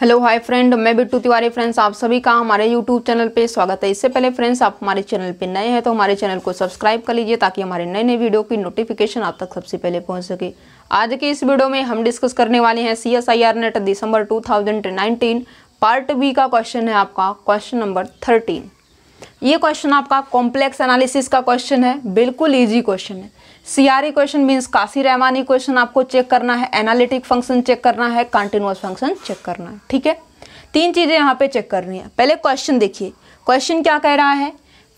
hello hi friend मैं Bittu Tiwari friends आप सभी का हमारे यूट्यूब चैनल पे स्वागत है इससे पहले फ्रेंड्स आप हमारे चैनल पे नए हैं तो हमारे चैनल को सब्सक्राइब कर लीजिए ताकि हमारे नए नए वीडियो की नोटिफिकेशन आप तक सबसे पहले पहुंच सके आज के इस वीडियो में हम डिस्कस करने वाले हैं C S I R NET दिसंबर टू पार्ट बी का क्वेश्चन है आपका क्वेश्चन नंबर थर्टीन ये क्वेश्चन आपका कॉम्प्लेक्स एनालिसिस का क्वेश्चन है बिल्कुल ईजी क्वेश्चन है C R E question means Cauchy Riemann question आपको चेक करना है एनालिटिक फंक्शन चेक करना है कंटिन्यूस फंक्शन चेक करना है ठीक है तीन चीज़ें यहाँ पे चेक करनी है पहले क्वेश्चन देखिए क्वेश्चन क्या कह रहा है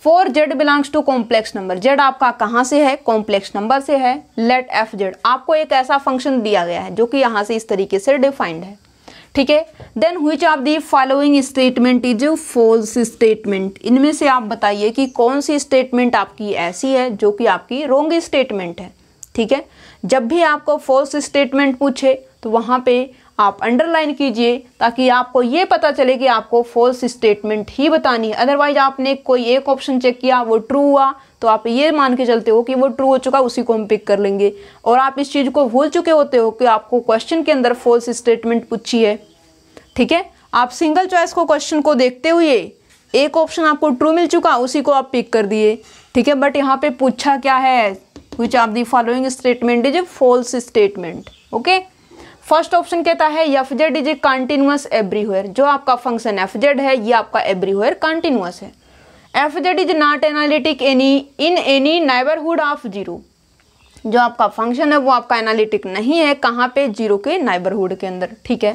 for Z belongs to complex number Z आपका कहाँ से है कॉम्प्लेक्स नंबर से है लेट एफ जेड आपको एक ऐसा फंक्शन दिया गया है जो कि यहाँ से इस तरीके से डिफाइंड है ठीक है then which of the following statement is false statement इनमें से आप बताइए कि कौन सी स्टेटमेंट आपकी ऐसी है जो कि आपकी रोंग स्टेटमेंट है ठीक है जब भी आपको फोल्स स्टेटमेंट पूछे तो वहाँ पे आप अंडरलाइन कीजिए ताकि आपको ये पता चले कि आपको फॉल्स स्टेटमेंट ही बतानी है अदरवाइज आपने कोई एक ऑप्शन चेक किया वो ट्रू हुआ तो आप ये मान के चलते हो कि वो ट्रू हो चुका उसी को हम पिक कर लेंगे और आप इस चीज़ को भूल चुके होते हो कि आपको क्वेश्चन के अंदर फॉल्स स्टेटमेंट पूछी है ठीक है आप सिंगल चॉइस को क्वेश्चन को देखते हुए एक ऑप्शन आपको ट्रू मिल चुका उसी को आप पिक कर दिए ठीक है बट यहाँ पे पूछा क्या है which of the following statement is a false statement okay first option कहता है F Z is a continuous everywhere जो आपका फंक्शन एफ जेड है ये आपका एवरीवेयर कंटिन्यूस है F Z is not analytic any in any neighbourhood of zero जो आपका फंक्शन है वो आपका एनालिटिक नहीं है कहाँ पे जीरो के नाइबरहुड के अंदर ठीक है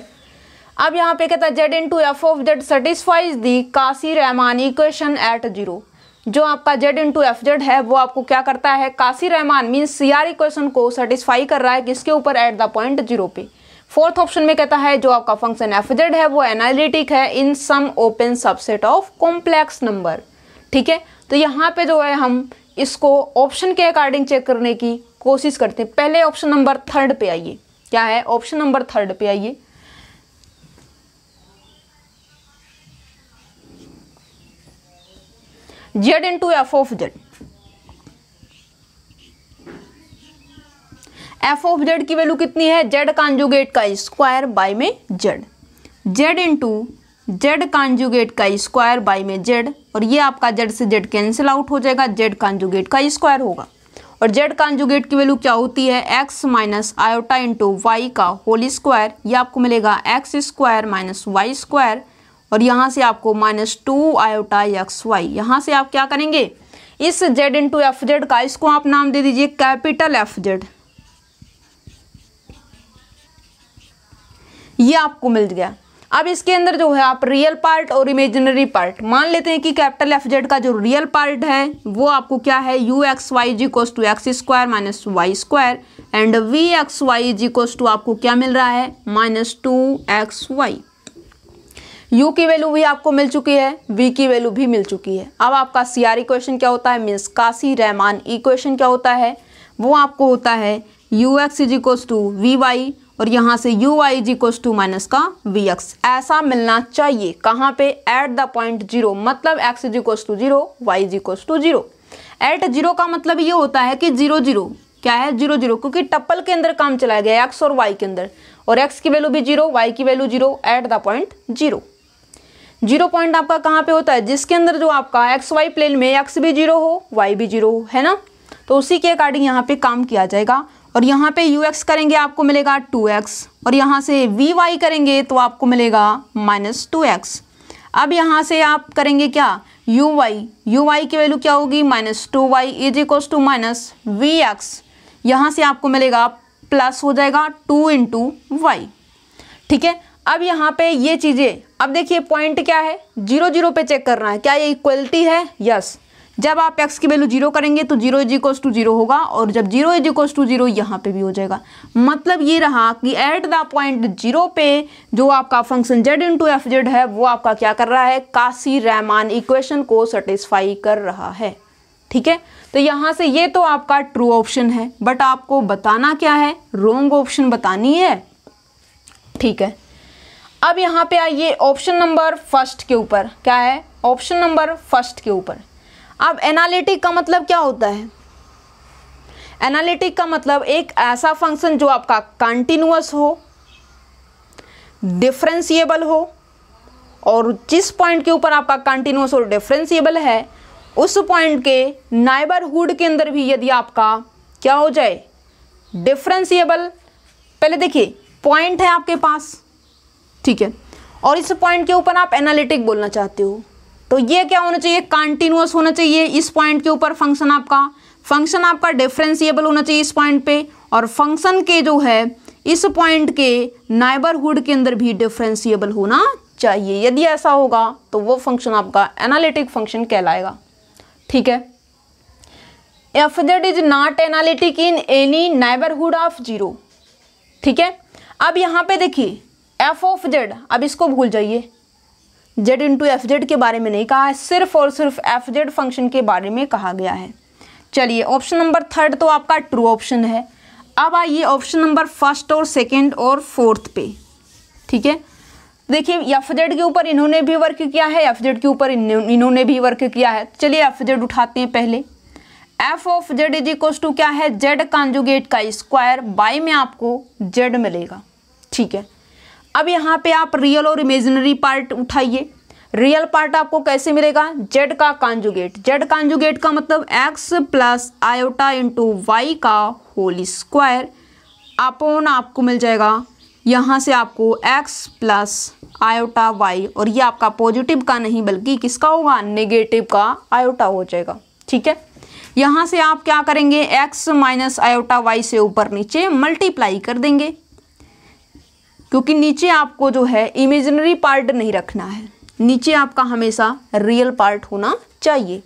अब यहाँ पे कहता है Z into F of Z satisfies the Cauchy Riemann equation at zero जो आपका Z into F Z है वो आपको क्या करता है Cauchy Riemann means C R equation को सेटिस्फाई कर रहा है किसके ऊपर एट द पॉइंट जीरो पे फोर्थ ऑप्शन में कहता है जो आपका फंक्शन एफजेड है वो एनालिटिक है in some open subset of complex number ठीक है तो यहाँ पे जो है हम इसको ऑप्शन के अकॉर्डिंग चेक करने की कोशिश करते हैं पहले ऑप्शन नंबर थर्ड पे आइए क्या है ऑप्शन नंबर थर्ड पे आइए Z into F of Z F of Z की वैल्यू कितनी है जेड कॉन्जुगेट का स्क्वायर बाई में Z Z into Z conjugate का स्क्वायर बाई में जेड और ये आपका जेड से जेड कैंसिल आउट हो जाएगा जेड कॉन्जुगेट का स्क्वायर होगा और जेड कॉन्जुगेट की वैल्यू क्या होती है X minus iota into Y का होल स्क्वायर ये आपको मिलेगा x square minus Y square और यहाँ से आपको minus two iota X Y यहाँ से आप क्या करेंगे इस जेड इंटू एफ जेड का इसको आप नाम दे दीजिए कैपिटल एफ जेड ये आपको मिल गया अब इसके अंदर जो है आप रियल पार्ट और इमेजिनरी पार्ट मान लेते हैं कि कैपिटल एफ जेड का जो रियल पार्ट है वो आपको क्या है you X Y ji cos to x square minus Y square and we X Y ji cos to आपको क्या मिल रहा है minus two X why you की वैल्यू भी आपको मिल चुकी है वी की वैल्यू भी मिल चुकी है अब आपका सी आर इक्वेशन क्या होता है मीन्स काशी रहमान इक्वेशन क्या होता है वो आपको होता है you X is to V Y और यहाँ से you I ji cos to minus का वी एक्स ऐसा मिलना चाहिए कहाँ पे एट द पॉइंट जीरो मतलब x ji cos to zero Y ji cos to zero eight zero का मतलब ये होता है कि जीरो जीरो क्या है जीरो जीरो क्योंकि टप्पल के अंदर काम चलाया गया एक्स और वाई के अंदर और एक्स की वैल्यू भी जीरो वाई की value zero at the point zero zero point आपका कहाँ पे होता है जिसके अंदर जो आपका एक्स वाई प्लेन में एक्स भी जीरो हो वाई भी जीरो हो है ना तो उसी के अकॉर्डिंग यहाँ पे काम किया जाएगा और यहाँ पे यू एक्स करेंगे आपको मिलेगा टू एक्स और यहाँ से वी वाई करेंगे तो आपको मिलेगा माइनस टू एक्स अब यहाँ से आप करेंगे क्या यू वाई यू वाई की वैल्यू क्या होगी minus two Y is equals to minus V X यहाँ से आपको मिलेगा प्लस हो जाएगा टू इंटू वाई ठीक है अब यहाँ पे ये चीज़ें अब देखिए पॉइंट क्या है जीरो जीरो पे चेक करना है क्या ये इक्वलिटी है यस जब आप एक्स की वैल्यू जीरो करेंगे तो zero is equals to zero होगा और जब zero is equals to zero यहाँ पे भी हो जाएगा मतलब ये रहा कि एट द पॉइंट जीरो पे जो आपका function Z into F Z है वो आपका क्या कर रहा है कासी रहमान इक्वेशन को सेटिस्फाई कर रहा है ठीक है तो यहाँ से ये तो आपका ट्रू ऑप्शन है बट आपको बताना क्या है रोंग ऑप्शन बतानी है ठीक है अब यहाँ पे आइए ऑप्शन नंबर फर्स्ट के ऊपर क्या है ऑप्शन नंबर फर्स्ट के ऊपर अब एनालिटिक का मतलब क्या होता है एनालिटिक का मतलब एक ऐसा फंक्शन जो आपका कंटिन्यूस हो डिफ्रेंसीबल हो और जिस पॉइंट के ऊपर आपका कंटिन्यूस और डिफ्रेंसीबल है उस पॉइंट के नाइबरहुड के अंदर भी यदि आपका क्या हो जाए डिफ्रेंसीबल पहले देखिए पॉइंट है आपके पास ठीक है और इस पॉइंट के ऊपर आप एनालिटिक बोलना चाहते हो तो ये क्या होना चाहिए कंटिन्यूस होना चाहिए इस पॉइंट के ऊपर फंक्शन आपका फंक्शन आपका डिफ्रेंशिएबल होना चाहिए इस पॉइंट पे और फंक्शन के जो है इस पॉइंट के नाइबरहुड के अंदर भी डिफ्रेंशिएबल होना चाहिए यदि ऐसा होगा तो वो फंक्शन आपका एनालिटिक फंक्शन कहलाएगा ठीक है F Z is not analytic in any neighbourhood of zero ठीक है अब यहां पे देखिए एफ ऑफ जेड अब इसको भूल जाइए जेड इंटू एफ जेड के बारे में नहीं कहा है सिर्फ और सिर्फ एफ जेड फंक्शन के बारे में कहा गया है चलिए ऑप्शन नंबर थर्ड तो आपका ट्रू ऑप्शन है अब आइए ऑप्शन नंबर फर्स्ट और सेकेंड और फोर्थ पे ठीक है देखिए एफ जेड के ऊपर इन्होंने भी वर्क किया है एफ जेड के ऊपर इन्होंने भी वर्क किया है चलिए एफ जेड उठाते हैं पहले F of Z is equals to क्या है जेड कॉन्जुगेट का स्क्वायर बाई में आपको जेड मिलेगा ठीक है अब यहाँ पे आप रियल और इमेजिनरी पार्ट उठाइए रियल पार्ट आपको कैसे मिलेगा जेड का कांजुगेट जेड कांजुगेट का मतलब X plus iota into Y का होल स्क्वायर अपोन आपको मिल जाएगा यहाँ से आपको एक्स प्लस आयोटा वाई और ये आपका पॉजिटिव का नहीं बल्कि किसका होगा नेगेटिव का आयोटा हो जाएगा ठीक है यहाँ से आप क्या करेंगे एक्स माइनस आयोटा वाई से ऊपर नीचे मल्टीप्लाई कर देंगे क्योंकि नीचे आपको जो है इमेजनरी पार्ट नहीं रखना है नीचे आपका हमेशा रियल पार्ट होना चाहिए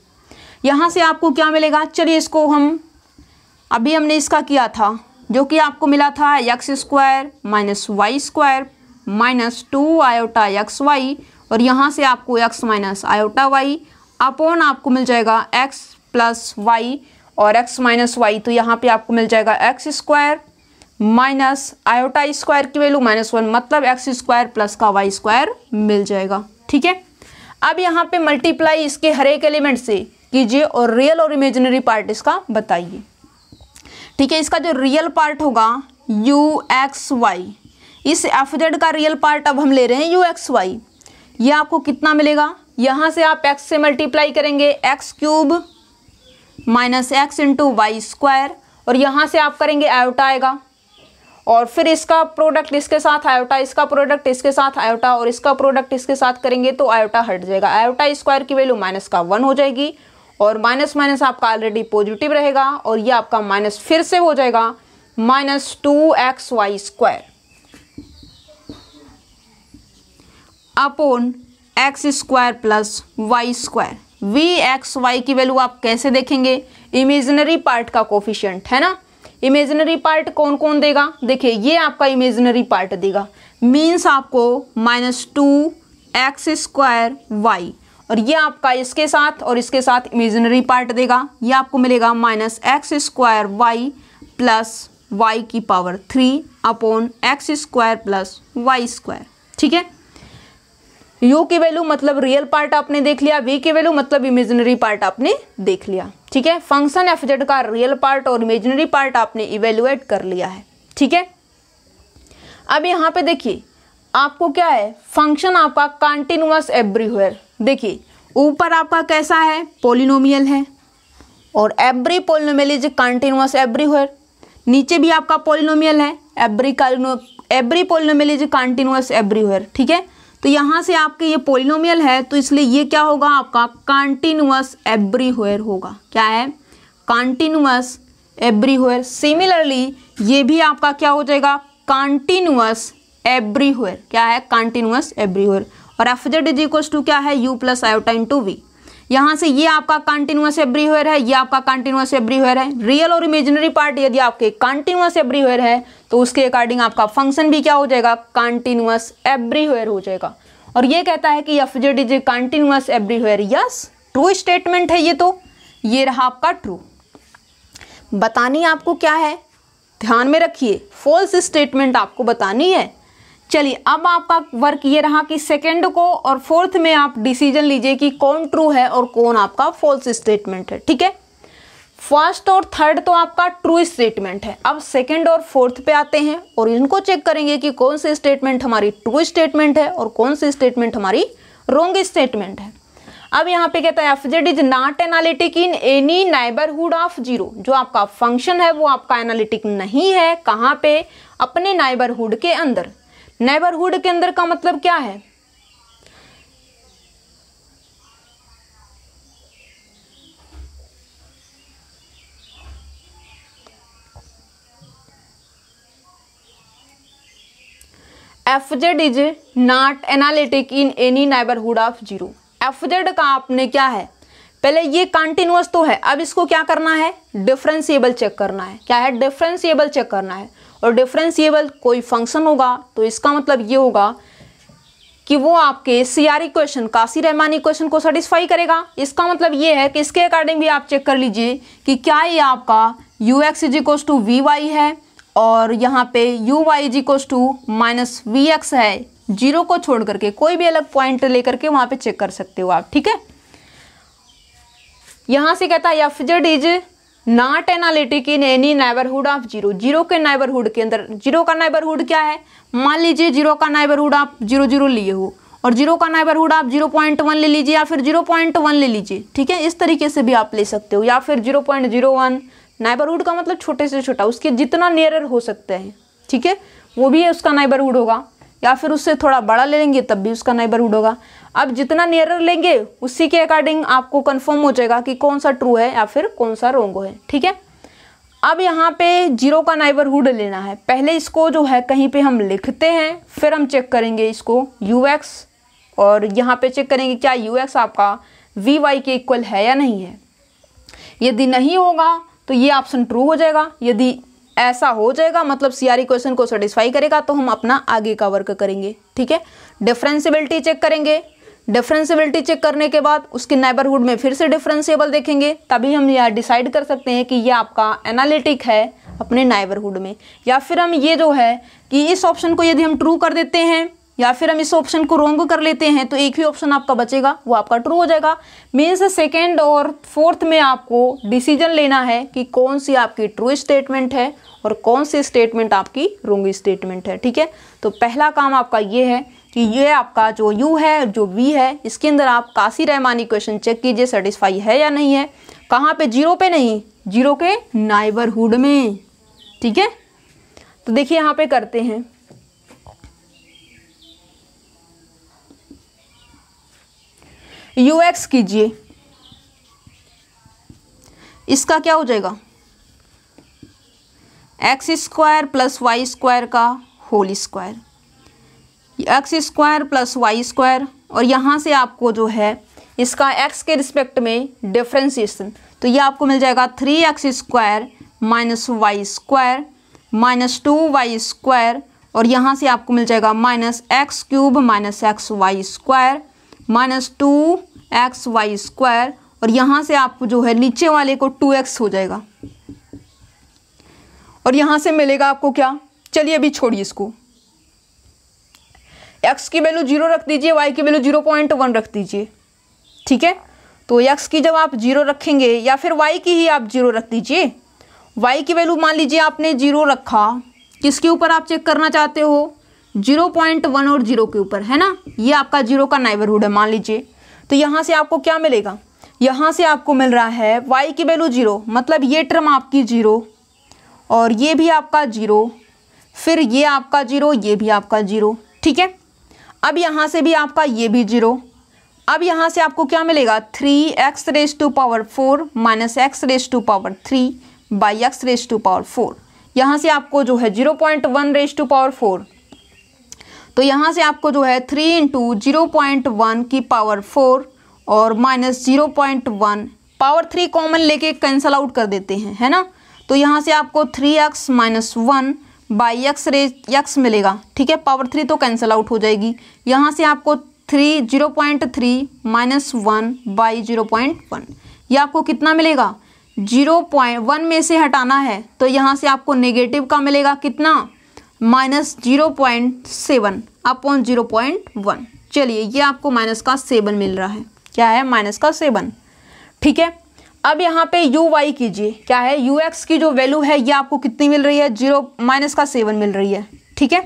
यहाँ से आपको क्या मिलेगा चलिए इसको हम अभी हमने इसका किया था जो कि आपको मिला था X square minus Y square minus two iota X Y और यहाँ से आपको X minus iota Y upon आपको मिल जाएगा एक्स प्लस वाई और एक्स माइनस वाई तो यहाँ पे आपको मिल जाएगा X square minus iota square की वैल्यू माइनस वन मतलब एक्स स्क्वायर प्लस का वाई स्क्वायर मिल जाएगा ठीक है अब यहाँ पे मल्टीप्लाई इसके हर एक एलिमेंट से कीजिए और रियल और इमेजिनरी पार्ट इसका बताइए ठीक है इसका जो रियल पार्ट होगा यू एक्स वाई इस एफ जेड का रियल पार्ट अब हम ले रहे हैं यू एक्स वाई ये आपको कितना मिलेगा यहाँ से आप एक्स से मल्टीप्लाई करेंगे X cube minus X into Y square और यहाँ से आप करेंगे आयोटा आएगा और फिर इसका प्रोडक्ट इसके साथ आयोटा इसका प्रोडक्ट इसके साथ आयोटा और इसका प्रोडक्ट इसके साथ करेंगे तो आयोटा हट जाएगा आयोटा स्क्वायर की वैल्यू माइनस का वन हो जाएगी और माइनस माइनस आपका ऑलरेडी पॉजिटिव रहेगा और ये आपका माइनस फिर से हो जाएगा minus two X Y square upon X square plus Y square V X Y की वैल्यू आप कैसे देखेंगे इमेजनरी पार्ट का कोफिशियंट है ना इमेजिनरी पार्ट कौन कौन देगा देखिए ये आपका इमेजिनरी पार्ट देगा मीन्स आपको minus two x square Y और ये आपका इसके साथ और इसके साथ इमेजिनरी पार्ट देगा ये आपको मिलेगा minus x square Y plus Y की power three upon X square plus Y square ठीक है यू की वैल्यू मतलब रियल पार्ट आपने देख लिया वी की वैल्यू मतलब इमेजिनरी पार्ट आपने देख लिया ठीक है फंक्शन एफ जेड का रियल पार्ट और इमेजनरी पार्ट आपने इवेलुएट कर लिया है ठीक है अब यहाँ पे देखिए आपको क्या है फंक्शन आपका कंटिन्यूस एवरीवेयर देखिए ऊपर आपका कैसा है पोलिनोमियल है और every polynomial is continuous everywhere नीचे भी आपका पोलिनोमियल है every every polynomial is continuous everywhere ठीक है तो यहाँ से आपके ये पोलिनोमियल है तो इसलिए ये क्या होगा आपका कॉन्टिन्यूस एवरीवेयर होगा क्या है कॉन्टिन्यूस एवरीवेयर सिमिलरली ये भी आपका क्या हो जाएगा कॉन्टिन्यूस एवरीवेयर क्या है कॉन्टिन्यूस एवरीवेयर और F Z is equals to क्या है U plus iota two V यहां से ये आपका कंटिन्यूस एब्रीवेयर है ये आपका कंटिन्यूस एब्रीवेयर है रियल और इमेजिनरी पार्ट यदि आपके कंटिन्यूस एब्रीवेयर है तो उसके अकॉर्डिंग आपका फंक्शन भी क्या हो जाएगा कंटिन्यूस एब्रीवेयर हो जाएगा और ये कहता है कि F Z is a continuous everywhere yes true statement है ये तो ये रहा आपका ट्रू बतानी आपको क्या है ध्यान में रखिए फॉल्स स्टेटमेंट आपको बतानी है चलिए अब आपका वर्क ये रहा कि सेकेंड को और फोर्थ में आप डिसीजन लीजिए कि कौन ट्रू है और कौन आपका फॉल्स स्टेटमेंट है ठीक है फर्स्ट और थर्ड तो आपका ट्रू स्टेटमेंट है अब सेकेंड और फोर्थ पे आते हैं और इनको चेक करेंगे कि कौन सी स्टेटमेंट हमारी ट्रू स्टेटमेंट है और कौन सी स्टेटमेंट हमारी रोंग स्टेटमेंट है अब यहाँ पे कहता है F Z is not analytic in any neighbourhood of zero जो आपका फंक्शन है वो आपका एनालिटिक नहीं है कहाँ पे अपने नाइबरहुड के अंदर नेबरहुड के अंदर का मतलब क्या है F Z is not analytic in any neighbourhood of zero F Z का आपने क्या है पहले ये कंटिन्यूस तो है अब इसको क्या करना है डिफ्रेंसीबल चेक करना है क्या है डिफ्रेंसीबल चेक करना है और डिफ्रेंसीबल कोई फंक्शन होगा तो इसका मतलब ये होगा कि वो आपके C R question Cauchy Riemann question को सेटिस्फाई करेगा इसका मतलब ये है कि इसके अकॉर्डिंग भी आप चेक कर लीजिए कि क्या ये आपका U X is to V Y है और यहाँ पे U Y is to minus V X है जीरो को छोड़ करके कोई भी अलग पॉइंट लेकर के वहाँ पे चेक कर सकते हो आप ठीक है यहां से कहता है Z is not analytic in any neighbourhood of zero zero के नाइबरहुड के अंदर जीरो का नाइबरहुड क्या है मान लीजिए जीरो का नाइबरहुड आप जीरो जीरो लिए हो और जीरो का नाइबरहुड आप जीरो पॉइंट वन ले लीजिए या फिर जीरो पॉइंट वन ले लीजिए ठीक है इस तरीके से भी आप ले सकते हो या फिर zero point zero one neighbourhood का मतलब छोटे से छोटा उसके जितना नियरर हो सकता है ठीक है वो भी उसका नाइबरहुड होगा या फिर उससे थोड़ा बड़ा ले लेंगे तब भी उसका नाइबरहुड होगा अब जितना नियरर लेंगे उसी के अकॉर्डिंग आपको कंफर्म हो जाएगा कि कौन सा ट्रू है या फिर कौन सा रोंग है ठीक है अब यहाँ पे जीरो का नाइबरहुड लेना है पहले इसको जो है कहीं पे हम लिखते हैं फिर हम चेक करेंगे इसको यू एक्स और यहाँ पे चेक करेंगे क्या यू एक्स आपका वी वाई के इक्वल है या नहीं है यदि नहीं होगा तो ये ऑप्शन ट्रू हो जाएगा यदि ऐसा हो जाएगा मतलब सीआर क्वेश्चन e को सेटिस्फाई करेगा तो हम अपना आगे का वर्क करेंगे ठीक है डिफ्रेंसिबिलिटी चेक करेंगे डिफ्रेंसिबिलिटी चेक करने के बाद उसके नेबरहुड में फिर से डिफ्रेंसीबल देखेंगे तभी हम यह डिसाइड कर सकते हैं कि यह आपका एनालिटिक है अपने नेबरहुड में या फिर हम ये जो है कि इस ऑप्शन को यदि हम ट्रू कर देते हैं या फिर हम इस ऑप्शन को रोंग कर लेते हैं तो एक ही ऑप्शन आपका बचेगा वो आपका ट्रू हो जाएगा मीन्स सेकेंड और फोर्थ में आपको डिसीजन लेना है कि कौन सी आपकी ट्रू स्टेटमेंट है और कौन सी स्टेटमेंट आपकी रोंग स्टेटमेंट है ठीक है तो पहला काम आपका ये है कि ये आपका जो यू है जो वी है इसके अंदर आप कासी रहमानी क्वेश्चन चेक कीजिए सेटिस्फाई है या नहीं है कहाँ पे जीरो पे नहीं जीरो के नाइबरहुड में ठीक है तो देखिए यहाँ पे करते हैं यू एक्स कीजिए इसका क्या हो जाएगा X square plus Y square का whole square X square plus Y square और यहाँ से आपको जो है इसका एक्स के रिस्पेक्ट में डिफ्रेंसिएशन तो ये आपको मिल जाएगा three X square minus Y square minus two Y square और यहाँ से आपको मिल जाएगा minus X cube minus X Y square minus two X Y square और यहाँ से आपको जो है नीचे वाले को टू एक्स हो जाएगा और यहाँ से मिलेगा आपको क्या चलिए अभी छोड़िए इसको एक्स की वैल्यू जीरो रख दीजिए वाई की वैल्यू जीरो पॉइंट वन रख दीजिए ठीक है तो एक्स की जब आप जीरो रखेंगे या फिर वाई की ही आप जीरो रख दीजिए वाई की वैल्यू मान लीजिए आपने जीरो रखा किसके ऊपर आप चेक करना चाहते हो जीरो पॉइंट वन और जीरो के ऊपर है ना ये आपका जीरो का नाइबरहुड है मान लीजिए तो यहाँ से आपको क्या मिलेगा यहाँ से आपको मिल रहा है वाई की वैल्यू जीरो मतलब ये टर्म आपकी जीरो और ये भी आपका जीरो फिर ये आपका जीरो ये भी आपका जीरो ठीक है अब यहाँ से भी आपका ये भी जीरो अब यहाँ से आपको क्या मिलेगा three x raise to power four minus x raise to power three by x raise to power four यहाँ से आपको जो है zero point one raise to power four तो यहाँ से आपको जो है three into zero point one की पावर फोर और minus zero point one power three common लेके कैंसल आउट कर देते हैं है ना तो यहाँ से आपको three x minus one by x raise x मिलेगा ठीक है पावर थ्री तो कैंसिल आउट हो जाएगी यहाँ से आपको three zero point three minus one by zero point one ये आपको कितना मिलेगा जीरो पॉइंट वन में से हटाना है तो यहाँ से आपको नेगेटिव का मिलेगा कितना minus zero point seven upon zero point one चलिए ये आपको माइनस का सेवन मिल रहा है क्या है माइनस का सेवन ठीक है अब यहाँ पे यू वाई कीजिए क्या है यू एक्स की जो वैल्यू है ये आपको कितनी मिल रही है जीरो माइनस का सेवन मिल रही है ठीक है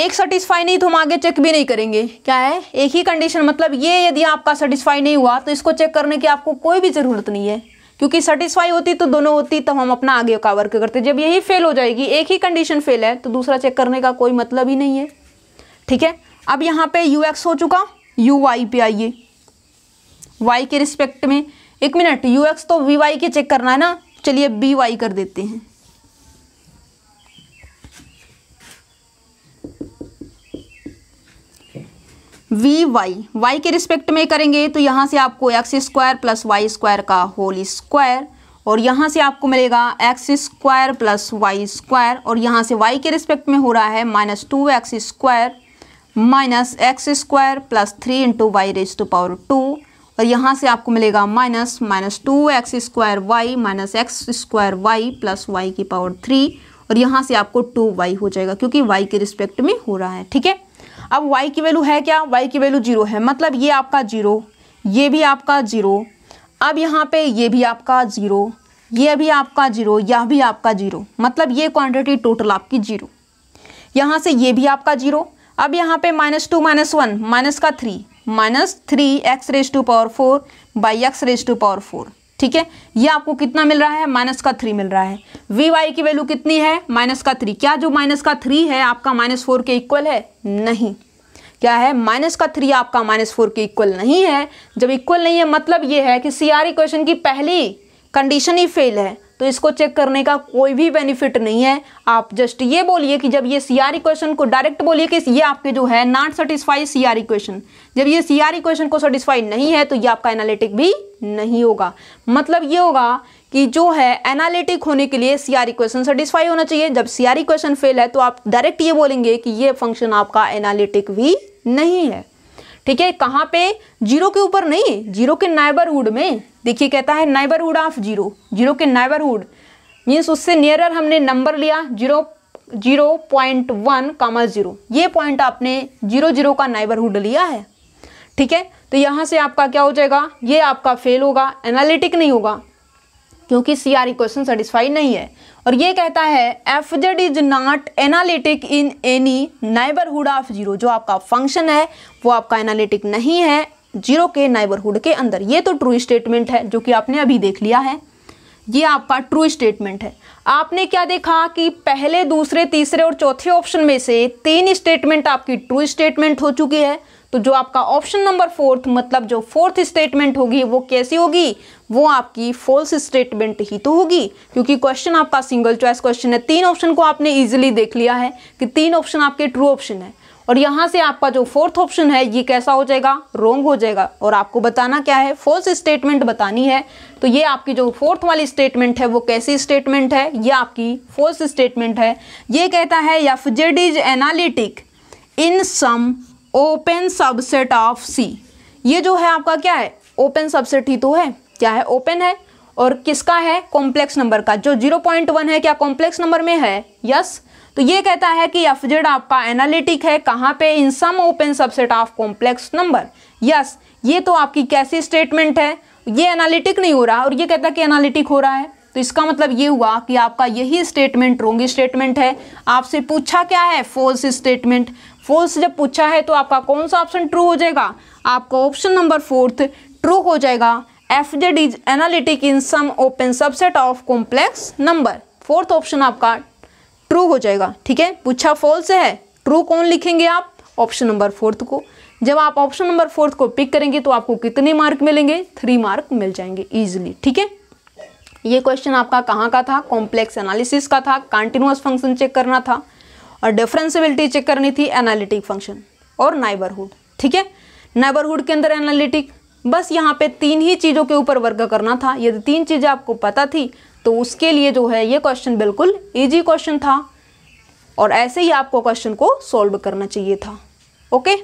एक सेटिस्फाई नहीं तो हम आगे चेक भी नहीं करेंगे क्या है एक ही कंडीशन मतलब ये यदि आपका सेटिस्फाई नहीं हुआ तो इसको चेक करने की आपको कोई भी ज़रूरत नहीं है क्योंकि सेटिस्फाई होती तो दोनों होती तब तो हम अपना आगे का वर्क करते जब यही फेल हो जाएगी एक ही कंडीशन फेल है तो दूसरा चेक करने का कोई मतलब ही नहीं है ठीक है अब यहाँ पे यू एक्स हो चुका यू वाई पे आइए वाई के रिस्पेक्ट में एक मिनट यू एक्स तो वी वाई के चेक करना है ना चलिए बी वाई कर देते हैं वी वाई वाई के रिस्पेक्ट में करेंगे तो यहां से आपको x square plus Y square का होल स्क्वायर और यहां से आपको मिलेगा x square plus Y square और यहां से वाई के रिस्पेक्ट में हो रहा है minus two x square minus x square plus three into y raise to power two तो और यहाँ से आपको मिलेगा minus minus two x square y minus x square Y plus Y की पावर थ्री और यहाँ से आपको टू वाई हो जाएगा क्योंकि वाई के रिस्पेक्ट में हो रहा है ठीक है अब वाई की वैल्यू है क्या वाई की वैल्यू जीरो है मतलब ये आपका जीरो ये भी आपका जीरो अब यहाँ पे ये भी आपका जीरो ये भी आपका जीरो यह भी आपका जीरो मतलब ये क्वांटिटी टोटल आपकी जीरो यहाँ से ये भी आपका जीरो अब यहाँ पे minus two minus one minus का three minus three x raise to power four by x raise to power four ठीक है ये आपको कितना मिल रहा है माइनस का थ्री मिल रहा है वी वाई की वैल्यू कितनी है माइनस का थ्री क्या जो माइनस का थ्री है आपका माइनस फोर के इक्वल है नहीं क्या है माइनस का थ्री आपका माइनस फोर के इक्वल नहीं है जब इक्वल नहीं है मतलब ये है कि सी आर इक्वेशन की पहली कंडीशन ही फेल है तो इसको चेक करने का कोई भी बेनिफिट नहीं है आप जस्ट ये बोलिए कि जब ये सी आर इक्वेशन को डायरेक्ट बोलिए कि ये आपके जो है not satisfy C R equation जब ये सी आर इक्वेशन को सेटिस्फाई नहीं है तो ये आपका एनालिटिक भी नहीं होगा मतलब ये होगा कि जो है एनालिटिक होने के लिए सी आर इक्वेशन सेटिस्फाई होना चाहिए जब सी आर इक्वेशन फेल है तो आप डायरेक्ट ये बोलेंगे कि ये फंक्शन आपका एनालिटिक भी नहीं है ठीक है कहाँ पे जीरो के ऊपर नहीं जीरो के नाइबरहुड में देखिए कहता है नाइबरहुड ऑफ जीरो जीरो के नाइबरहुड मीन्स उससे नियरर हमने नंबर लिया zero zero point one comma zero ये पॉइंट आपने जीरो जीरो का नाइबरहुड लिया है ठीक है तो यहाँ से आपका क्या हो जाएगा ये आपका फेल होगा एनालिटिक नहीं होगा क्योंकि सी आर इक्वेशन सेटिस्फाई नहीं है और ये कहता है F Z is not analytic in any neighbourhood of zero जो आपका फंक्शन है वो आपका एनालिटिक नहीं है जीरो के नाइबरहुड के अंदर ये तो ट्रू स्टेटमेंट है जो कि आपने अभी देख लिया है ये आपका ट्रू स्टेटमेंट है आपने क्या देखा कि पहले दूसरे तीसरे और चौथे ऑप्शन में से तीन स्टेटमेंट आपकी ट्रू स्टेटमेंट हो चुकी है तो जो आपका ऑप्शन नंबर फोर्थ मतलब जो फोर्थ स्टेटमेंट होगी वो कैसी होगी वो आपकी फॉल्स स्टेटमेंट ही तो होगी क्योंकि क्वेश्चन आपका सिंगल चॉइस क्वेश्चन है तीन ऑप्शन को आपने इजिली देख लिया है कि तीन ऑप्शन आपके ट्रू ऑप्शन है और यहाँ से आपका जो फोर्थ ऑप्शन है ये कैसा हो जाएगा रोंग हो जाएगा और आपको बताना क्या है फोर्थ स्टेटमेंट बतानी है तो ये आपकी जो फोर्थ वाली स्टेटमेंट है वो कैसी स्टेटमेंट है ये आपकी फोर्थ स्टेटमेंट है ये कहता है या f z is analytic in some open subset of C ये जो है आपका क्या है ओपन सबसेट ही तो है क्या है ओपन है और किसका है कॉम्प्लेक्स नंबर का जो 0.1 है क्या कॉम्प्लेक्स नंबर में है यस तो ये कहता है कि एफ जेड आपका एनालिटिक है कहाँ पे in some open subset of complex number yes ये तो आपकी कैसी स्टेटमेंट है ये एनालिटिक नहीं हो रहा और ये कहता है कि एनालिटिक हो रहा है तो इसका मतलब ये हुआ कि आपका यही स्टेटमेंट रोंगी स्टेटमेंट है आपसे पूछा क्या है फोल्स स्टेटमेंट फोर्स जब पूछा है तो आपका कौन सा ऑप्शन ट्रू हो जाएगा आपका ऑप्शन नंबर फोर्थ ट्रू हो जाएगा f Z is analytic in some open subset of complex number fourth option आपका ट्रू हो जाएगा ठीक है पूछा फॉल्स है ट्रू कौन लिखेंगे आप ऑप्शन नंबर फोर्थ को जब आप ऑप्शन नंबर फोर्थ को पिक करेंगे तो आपको कितने मार्क मिलेंगे थ्री मार्क मिल जाएंगे ईजिली ठीक है ये क्वेश्चन आपका कहाँ का था कॉम्प्लेक्स एनालिसिस का था कंटिन्यूस फंक्शन चेक करना था और डिफ्रेंसिबिलिटी चेक करनी थी एनालिटिक फंक्शन और नाइबरहुड ठीक है नाइबरहुड के अंदर एनालिटिक बस यहाँ पे तीन ही चीज़ों के ऊपर वर्क करना था यदि तीन चीज़ें आपको पता थी तो उसके लिए जो है ये क्वेश्चन बिल्कुल ईजी क्वेश्चन था और ऐसे ही आपको क्वेश्चन को सॉल्व करना चाहिए था ओके